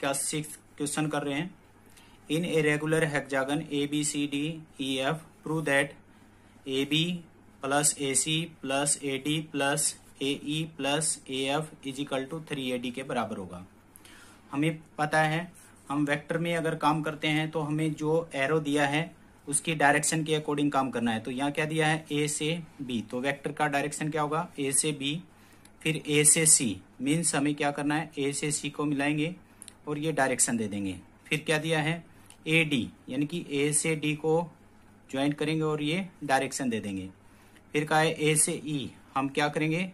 का six question कर रहे हैं in a regular hexagon A B C D E F prove that A B plus A C plus A D plus A E plus A F is equal to three A D के बराबर होगा हमें पता है हम vector में अगर काम करते हैं तो हमें जो एरो दिया है उसकी डायरेक्शन के अकॉर्डिंग काम करना है तो यहाँ क्या दिया है ए से बी तो वेक्टर का डायरेक्शन क्या होगा ए से बी फिर ए से सी मीन्स हमें क्या करना है ए से सी को मिलाएंगे और ये डायरेक्शन दे देंगे फिर क्या दिया है ए डी यानी कि ए से डी को ज्वाइन करेंगे और ये डायरेक्शन दे देंगे फिर कहा है ए से ई e, हम क्या करेंगे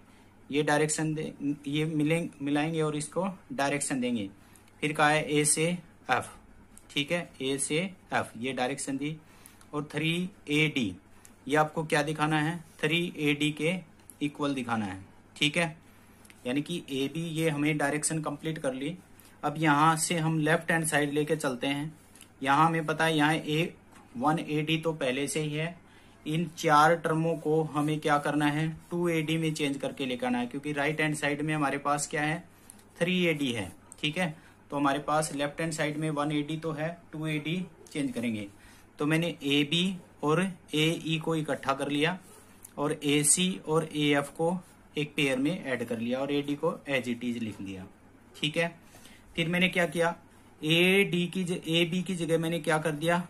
ये डायरेक्शन दे ये मिलेंगे मिलाएंगे और इसको डायरेक्शन देंगे फिर कहा है ए से एफ ठीक है ए से एफ ये डायरेक्शन दी और थ्री ए डी ये आपको क्या दिखाना है थ्री ए डी के इक्वल दिखाना है ठीक है यानी कि ए बी ये हमें डायरेक्शन कंप्लीट कर ली अब यहां से हम लेफ्ट हैंड साइड लेके चलते हैं यहां हमें पता है यहाँ ए वन ए डी तो पहले से ही है इन चार टर्मों को हमें क्या करना है टू ए डी में चेंज करके लेकर आना है क्योंकि राइट हैंड साइड में हमारे पास क्या है थ्री ए डी है ठीक है तो हमारे पास लेफ्ट हैंड साइड में वन ए डी तो है टू ए डी चेंज करेंगे तो मैंने ए बी और ए ई e को इकट्ठा कर लिया और ए सी और ए एफ को एक पेयर में ऐड कर लिया और ए डी को एज इट इज लिख दिया ठीक है फिर मैंने क्या किया ए डी की ए बी की जगह मैंने क्या कर दिया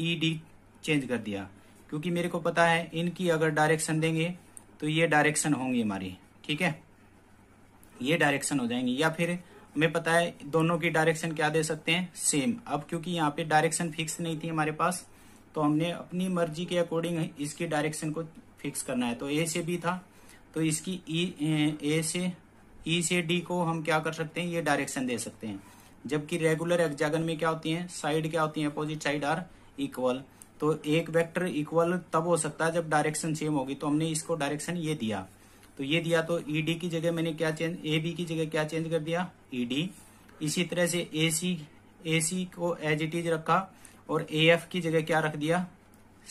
ई डी चेंज कर दिया क्योंकि मेरे को पता है इनकी अगर डायरेक्शन देंगे तो ये डायरेक्शन होंगी हमारी ठीक है ये डायरेक्शन हो जाएंगी या फिर हमें पता है दोनों की डायरेक्शन क्या दे सकते हैं सेम अब क्योंकि यहाँ पे डायरेक्शन फिक्स नहीं थी हमारे पास तो हमने अपनी मर्जी के अकॉर्डिंग इसकी डायरेक्शन को फिक्स करना है तो ए से बी था तो इसकी ई e, ए से ई e से डी को हम क्या कर सकते हैं ये डायरेक्शन दे सकते हैं जबकि रेगुलर एक्जागन में क्या होती है साइड क्या होती है अपोजिट साइड आर इक्वल तो एक वेक्टर इक्वल तब हो सकता है जब डायरेक्शन सेम होगी तो हमने इसको डायरेक्शन ये दिया तो ये दिया तो ईडी e की जगह मैंने क्या चेंज ए बी की जगह क्या चेंज कर दिया ईडी इसी तरह से ए सी ए सी को एज इट इज रखा और ए एफ की जगह क्या रख दिया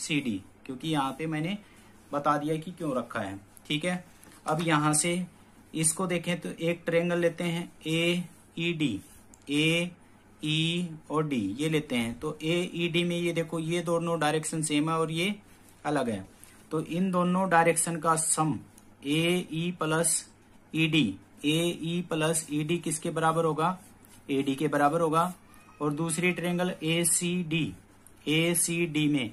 सी डी क्योंकि यहां पे मैंने बता दिया कि क्यों रखा है ठीक है अब यहां से इसको देखें तो एक ट्रेंगल लेते हैं ए ई डी ए ई और डी ये लेते हैं तो ए ई डी में ये देखो ये दोनों डायरेक्शन सेम है और ये अलग है तो इन दोनों डायरेक्शन का sum A E plus E D A E plus E D किसके बराबर होगा ए डी के बराबर होगा और दूसरी triangle A C D A C D में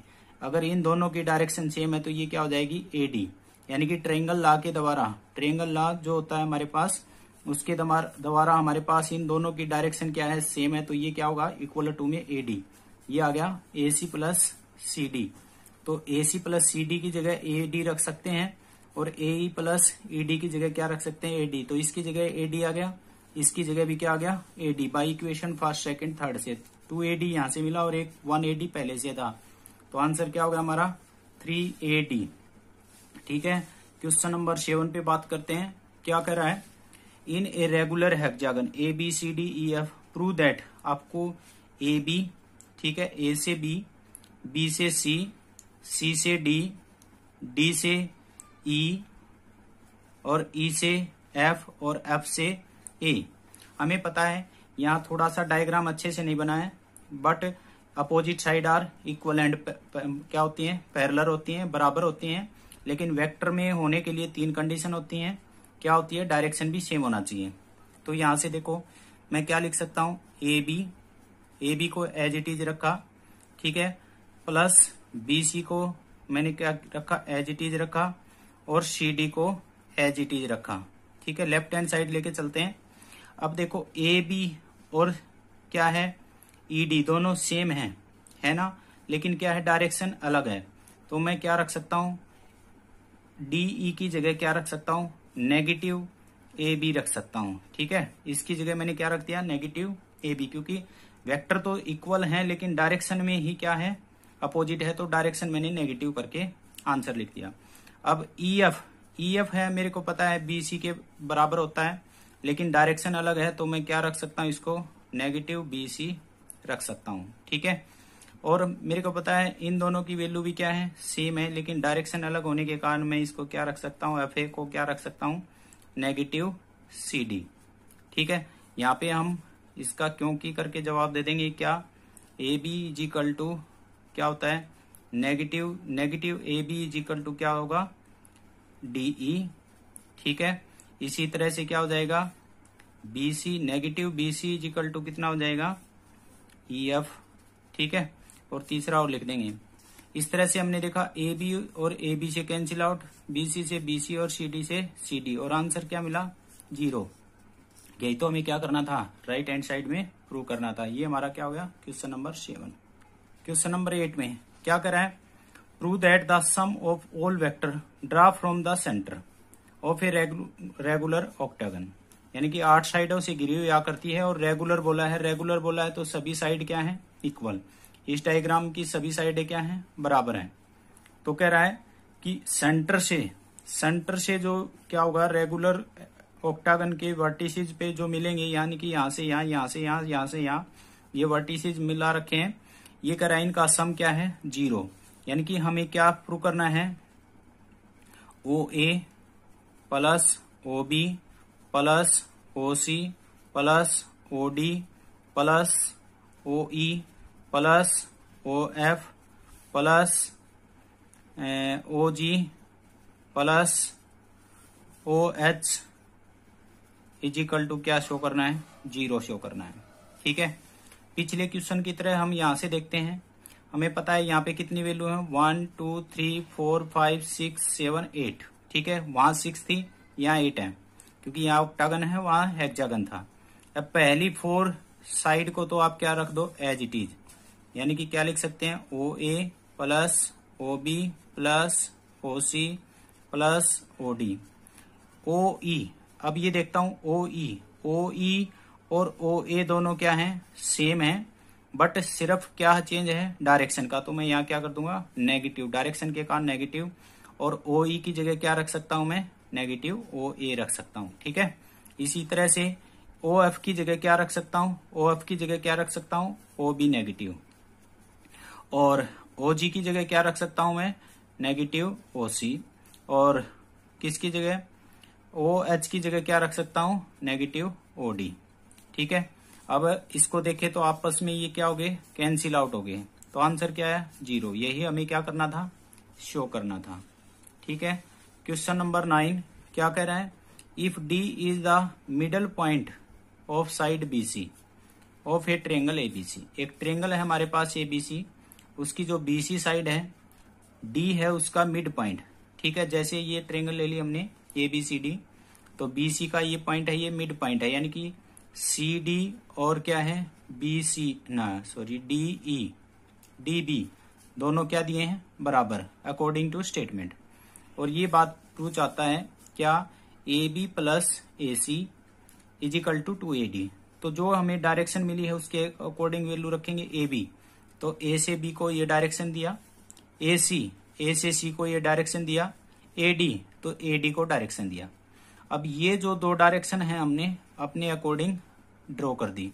अगर इन दोनों की डायरेक्शन सेम है तो ये क्या हो जाएगी ए डी यानी कि ट्रेंगल ला के द्वारा ट्रेंगल ला जो होता है हमारे पास उसके द्वारा हमारे पास इन दोनों की डायरेक्शन क्या है सेम है तो ये क्या होगा इक्वल टू में ए डी ये आ गया ए सी प्लस सी डी तो ए सी प्लस सी डी की जगह ए डी रख सकते हैं और ए ई प्लस ई डी की जगह क्या रख सकते हैं ए डी तो इसकी जगह ए डी आ गया इसकी जगह भी क्या आ गया A D by equation first second third से टू ए डी यहां से मिला और एक वन ए डी पहले से था तो आंसर क्या होगा हमारा थ्री ए डी ठीक है क्वेश्चन नंबर सेवन पे बात करते हैं क्या कह रहा है in a regular hexagon A B C D E F prove that आपको ए बी ठीक है ए से बी बी से सी सी से डी डी से ई e, और ई e से एफ और एफ से ए हमें पता है यहाँ थोड़ा सा डायग्राम अच्छे से नहीं बना है but opposite side are equal and क्या होती हैं पैरलर होती हैं बराबर होती हैं लेकिन वेक्टर में होने के लिए तीन कंडीशन होती हैं क्या होती है डायरेक्शन भी सेम होना चाहिए तो यहां से देखो मैं क्या लिख सकता हूं ए बी ए बी को एज इट इज रखा ठीक है प्लस बी सी को मैंने क्या रखा एज इट इज रखा और सी डी को एज इट इज रखा ठीक है लेफ्ट हैंड साइड लेके चलते हैं अब देखो ए बी और क्या है ई e, डी दोनों सेम है है ना लेकिन क्या है डायरेक्शन अलग है तो मैं क्या रख सकता हूं डी ई e की जगह क्या रख सकता हूं नेगेटिव ए बी रख सकता हूं ठीक है इसकी जगह मैंने क्या रख दिया नेगेटिव ए बी क्योंकि वेक्टर तो इक्वल है लेकिन डायरेक्शन में ही क्या है अपोजिट है तो डायरेक्शन मैंने नेगेटिव करके आंसर लिख दिया अब ई एफ ई एफ है मेरे को पता है बी सी के बराबर होता है लेकिन डायरेक्शन अलग है तो मैं क्या रख सकता हूं इसको नेगेटिव बी सी रख सकता हूं ठीक है और मेरे को पता है इन दोनों की वैल्यू भी क्या है सेम है लेकिन डायरेक्शन अलग होने के कारण मैं इसको क्या रख सकता हूँ एफ को क्या रख सकता हूँ नेगेटिव सी डी ठीक है यहाँ पे हम इसका क्योंकि करके जवाब दे देंगे क्या ए बी इजिकल टू क्या होता है negative negative A B is equal to क्या होगा डी ई e. ठीक है इसी तरह से क्या हो जाएगा B C negative B C is equal to कितना हो जाएगा ई e एफ ठीक है और तीसरा और लिख देंगे इस तरह से हमने देखा ए बी और ए बी से कैंसिल आउट बी सी से बी सी और सी डी से सी डी और आंसर क्या मिला जीरो यही तो हमें क्या करना था राइट हैंड साइड में प्रूव करना था ये हमारा क्या हो गया question number seven question number eight में क्या करा है prove that the sum of all vector draw from the centre of a regular octagon यानी कि आठ साइडों से गिरी हुई आकृति है और रेगुलर बोला है रेगुलर बोला है तो सभी साइड क्या है इक्वल इस डायग्राम की सभी साइडें क्या हैं बराबर हैं तो कह रहा है कि सेंटर से सेंटर से जो क्या होगा रेगुलर ऑक्टागन के वर्टिसेज पे जो मिलेंगे यानी कि यहां से यहाँ यहाँ से यहाँ यहाँ से यहाँ ये वर्टिसेज मिला रखे हैं ये कह रहा है इनका सम क्या है जीरो यानी कि हमें क्या प्रूव करना है O A plus O B plus O C plus O D plus O E plus O F plus O G plus O H is equal to क्या शो करना है जीरो शो करना है ठीक है पिछले क्वेश्चन की तरह हम यहां से देखते हैं हमें पता है यहाँ पे कितनी वैल्यू है one two three four five six seven eight ठीक है वहां सिक्स थी यहाँ एट है क्योंकि यहाँ ऑक्टागन है वहां हेक्जागन था अब पहली फोर साइड को तो आप क्या रख दो एज इट इज यानी कि क्या लिख सकते हैं O A plus O B plus O C plus O D O E अब ये देखता हूं ओ ई ओ ई और ओ ए दोनों क्या हैं सेम है बट सिर्फ क्या चेंज है डायरेक्शन का तो मैं यहाँ क्या कर दूंगा नेगेटिव डायरेक्शन के कारण नेगेटिव और ओ ई e की जगह क्या रख सकता हूं मैं नेगेटिव ओ ए रख सकता हूं ठीक है इसी तरह से ओ एफ की जगह क्या रख सकता हूं ओ एफ की जगह क्या रख सकता हूं ओ बी नेगेटिव और ओ जी की जगह क्या रख सकता हूं मैं नेगेटिव ओ सी और किसकी जगह ओ एच की जगह क्या रख सकता हूं नेगेटिव ओ डी ठीक है अब इसको देखें तो आपस में ये क्या हो गए कैंसिल आउट हो गए तो आंसर क्या है जीरो यही हमें क्या करना था शो करना था ठीक है क्वेश्चन नंबर नाइन क्या कह रहा है if D is the middle point of side B C of a triangle A B C एक ट्रेंगल है हमारे पास ए बी सी उसकी जो बीसी साइड है डी है उसका मिड पॉइंट ठीक है जैसे ये ट्रेंगल ले ली हमने ए बी सी डी तो बी सी का ये पॉइंट है ये मिड पॉइंट है यानी कि सी डी और क्या है बी सी ना sorry D E D B दोनों क्या दिए हैं बराबर अकॉर्डिंग टू स्टेटमेंट और ये बात प्रू चाहता है क्या A B plus A C is equal to two A D तो जो हमें डायरेक्शन मिली है उसके अकॉर्डिंग वैल्यू रखेंगे ए बी तो ए से बी को ये डायरेक्शन दिया ए सी ए से सी को ये डायरेक्शन दिया ए डी तो ए डी को डायरेक्शन दिया अब ये जो दो डायरेक्शन है हमने अपने अकॉर्डिंग ड्रॉ कर दी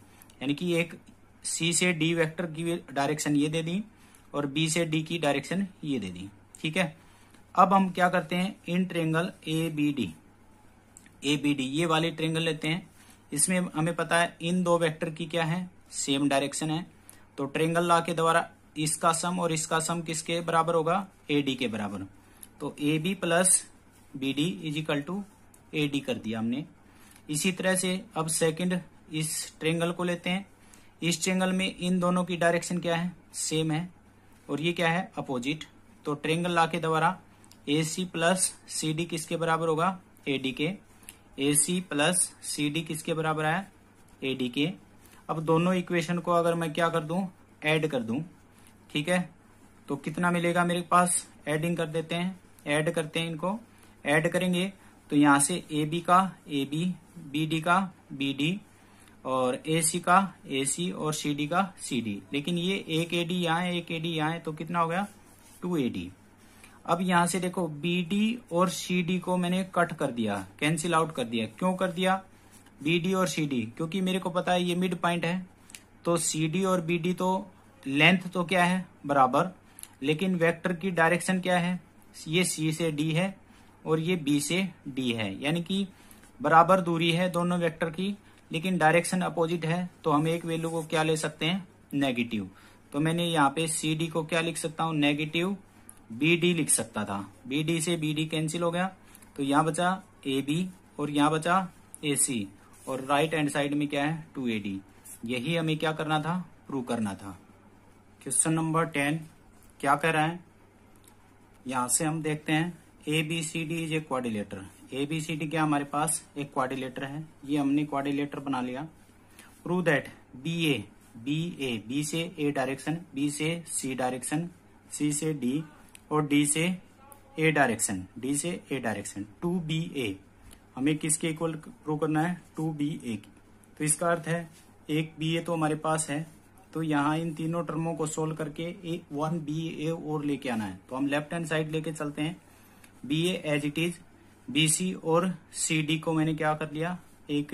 यानी कि एक सी से डी वेक्टर की डायरेक्शन ये दे दी और बी से डी की डायरेक्शन ये दे दी ठीक है अब हम क्या करते हैं in triangle A B D A B D ये वाले ट्रेंगल लेते हैं इसमें हमें पता है इन दो वेक्टर की क्या है सेम डायरेक्शन है तो ट्रेंगल ला के द्वारा इसका सम और इसका सम किसके बराबर होगा एडी के बराबर तो A B plus B D is equal to A D कर दिया हमने इसी तरह से अब सेकंड इस ट्रेंगल को लेते हैं इस ट्रेंगल में इन दोनों की डायरेक्शन क्या है सेम है और ये क्या है अपोजिट तो ट्रेंगल ला के द्वारा ए सी प्लस सी डी किसके बराबर होगा ए डी के ए सी प्लस सी डी किसके बराबर आया ए डी के अब दोनों इक्वेशन को अगर मैं क्या कर दूं ऐड कर दूं ठीक है तो कितना मिलेगा मेरे पास एडिंग कर देते हैं ऐड करते हैं इनको ऐड करेंगे तो यहां से ए बी का ए बी बी डी का बी डी और ए सी का ए सी और सी डी का सी डी लेकिन ये एक ए डी यहां एक ए डी यहां है तो कितना हो गया टू ए डी अब यहां से देखो बी डी और सी डी को मैंने कट कर दिया कैंसिल आउट कर दिया क्यों कर दिया बी और सी क्योंकि मेरे को पता है ये मिड पॉइंट है तो सी और बी तो लेंथ तो क्या है बराबर लेकिन वेक्टर की डायरेक्शन क्या है ये सी से डी है और ये बी से डी है यानी कि बराबर दूरी है दोनों वेक्टर की लेकिन डायरेक्शन अपोजिट है तो हम एक वैल्यू को क्या ले सकते हैं नेगेटिव तो मैंने यहाँ पे सी डी को क्या लिख सकता हूँ नेगेटिव बी डी लिख सकता था बी डी से बी डी कैंसिल हो गया तो यहाँ बचा ए बी और यहाँ बचा ए सी और राइट हैंड साइड में क्या है टू एडी यही हमें क्या करना था प्रूव करना था क्वेश्चन नंबर टेन क्या कह रहा है यहां से हम देखते हैं A B C D is a quadrilateral A B C D क्या हमारे पास एक क्वारिलेटर है ये हमने क्वारिलेटर बना लिया prove that B A B A B से ए डायरेक्शन बी से सी डायरेक्शन सी से डी और डी से ए डायरेक्शन डी से A direction to B A हमें किसके इक्वल प्रो करना है टू बी ए की तो इसका अर्थ है एक बी ए तो हमारे पास है तो यहाँ इन तीनों टर्मों को सोल्व करके एक वन बी ए और लेके आना है तो हम लेफ्ट हैंड साइड लेके चलते हैं B A as it is B C और सी डी को मैंने क्या कर लिया एक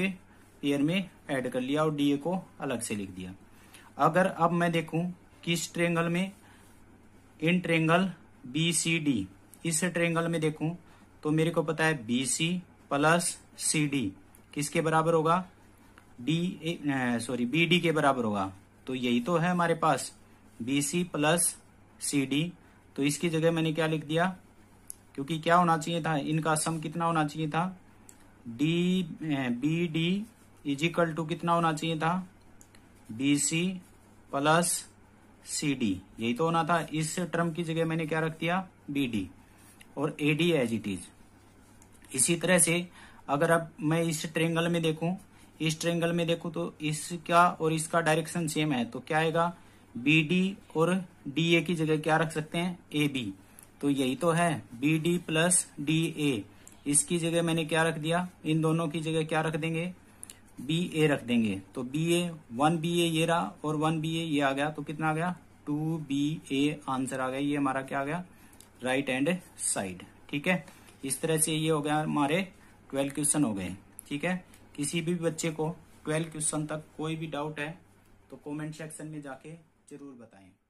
पेयर में एड कर लिया और डी ए को अलग से लिख दिया अगर अब मैं देखूं किस ट्रेंगल में in triangle B C D इस ट्रेंगल में देखूं तो मेरे को पता है B C plus C D किसके बराबर होगा डी सॉरी बी डी के बराबर होगा तो यही तो है हमारे पास B C plus C D तो इसकी जगह मैंने क्या लिख दिया क्योंकि क्या होना चाहिए था इनका सम कितना होना चाहिए था D B D is equal to कितना होना चाहिए था B C plus C D यही तो होना था इस टर्म की जगह मैंने क्या रख दिया बी डी और A D as it is इसी तरह से अगर अब मैं इस ट्रेंगल में देखूं इस ट्रेंगल में देखूं तो इसका और इसका डायरेक्शन सेम है तो क्या आएगा बी डी और डी की जगह क्या रख सकते हैं ए बी तो यही तो है B D plus D A इसकी जगह मैंने क्या रख दिया इन दोनों की जगह क्या रख देंगे बी ए रख देंगे तो B A one B A ये रहा और वन बी ए ये आ गया तो कितना आ गया टू बी ए आंसर आ गया ये हमारा क्या आ गया राइट एंड साइड ठीक है इस तरह से ये हो गया हमारे ट्वेल्व क्वेश्चन हो गए ठीक है किसी भी बच्चे को ट्वेल्व क्वेश्चन तक कोई भी डाउट है तो कमेंट सेक्शन में जाके जरूर बताएं